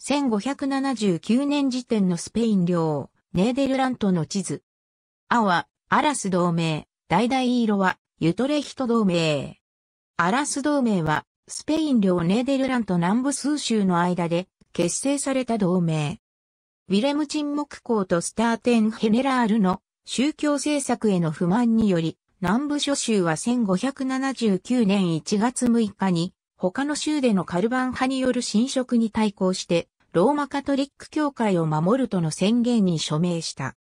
1579年時点のスペイン領、ネーデルラントの地図。青は、アラス同盟、橙色は、ユトレヒト同盟。アラス同盟は、スペイン領ネーデルラント南部数州の間で、結成された同盟。ウィレム沈黙公とスターテン・ヘネラールの宗教政策への不満により、南部諸州は1579年1月6日に他の州でのカルバン派による侵食に対抗して、ローマカトリック教会を守るとの宣言に署名した。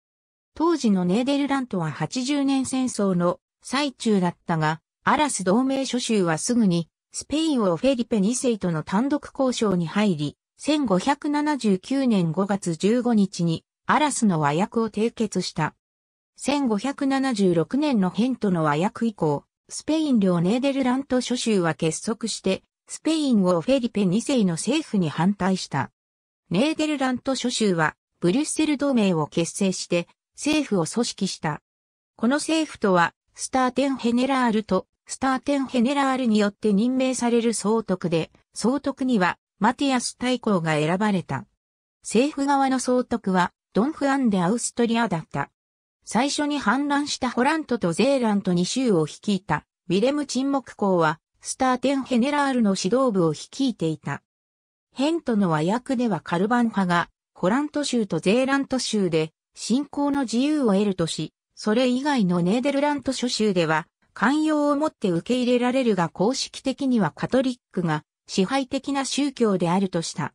当時のネーデルラントは80年戦争の最中だったが、アラス同盟諸州はすぐに、スペインをフェリペ2世との単独交渉に入り、1579年5月15日に、アラスの和訳を締結した。1576年のヘントの和訳以降、スペイン領ネーデルラント諸州は結束して、スペインをフェリペ2世の政府に反対した。ネーデルラント諸州は、ブリュッセル同盟を結成して、政府を組織した。この政府とは、スターテンヘネラールと、スターテンヘネラールによって任命される総督で、総督には、マティアス大公が選ばれた。政府側の総督は、ドンフアン・デ・アウストリアだった。最初に反乱したホラントとゼーラント2州を率いた、ウィレム沈黙公は、スターテンヘネラールの指導部を率いていた。ヘントの和訳ではカルバン派が、ホラント州とゼーラント州で、信仰の自由を得るとし、それ以外のネーデルラント諸州では、寛容をもって受け入れられるが公式的にはカトリックが支配的な宗教であるとした。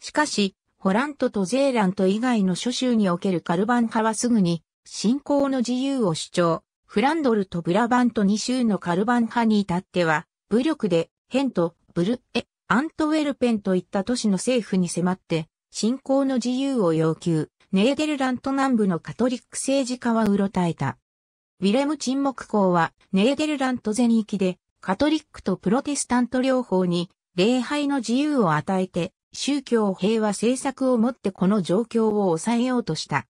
しかし、ホラントとゼーラント以外の諸州におけるカルバン派はすぐに信仰の自由を主張。フランドルとブラバント2州のカルバン派に至っては、武力で、ヘント、ブルエ、アントウェルペンといった都市の政府に迫って、信仰の自由を要求、ネーデルラント南部のカトリック政治家はうろたえた。ウィレム沈黙校は、ネーデルラント全域で、カトリックとプロテスタント両方に、礼拝の自由を与えて、宗教平和政策をもってこの状況を抑えようとした。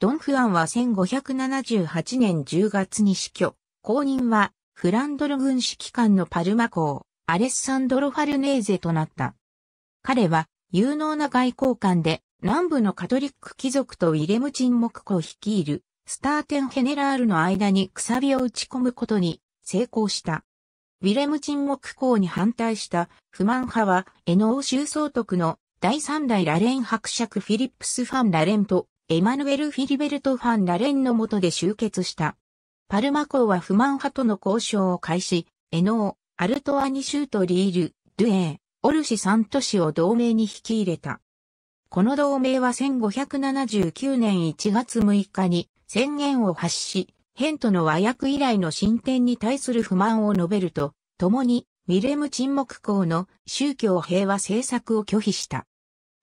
ドン・フアンは1578年10月に死去。後任は、フランドル軍指揮官のパルマ公、アレッサンドロ・ファルネーゼとなった。彼は、有能な外交官で、南部のカトリック貴族とウィレム沈黙庫を率いる、スターテン・ヘネラールの間にくさびを打ち込むことに成功した。ウィレム沈黙公に反対した不満派は、エノー州総督の第三代ラレン伯爵フィリップス・ファン・ラレンとエマヌエル・フィリベルト・ファン・ラレンの下で集結した。パルマ公は不満派との交渉を開始、エノー、アルトアニシュート・リール、ドゥエー、オルシン都市を同盟に引き入れた。この同盟は1579年1月6日に宣言を発し、ヘントの和訳以来の進展に対する不満を述べると、共にウィレム沈黙公の宗教平和政策を拒否した。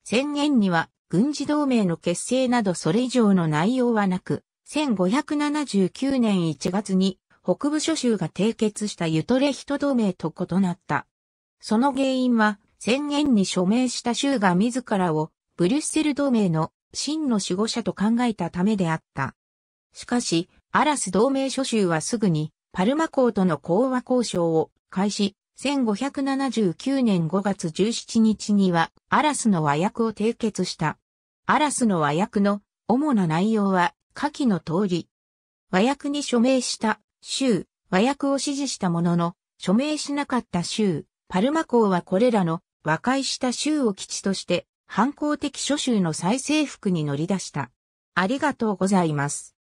宣言には軍事同盟の結成などそれ以上の内容はなく、1579年1月に北部諸州が締結したユトレヒト同盟と異なった。その原因は宣言に署名した州が自らをブリュッセル同盟の真の守護者と考えたためであった。しかし、アラス同盟諸州はすぐにパルマ港との講和交渉を開始、1579年5月17日には、アラスの和訳を締結した。アラスの和訳の主な内容は、下記の通り。和訳に署名した州、和訳を支持したものの、署名しなかった州、パルマ港はこれらの和解した州を基地として、反抗的諸州の再征服に乗り出した。ありがとうございます。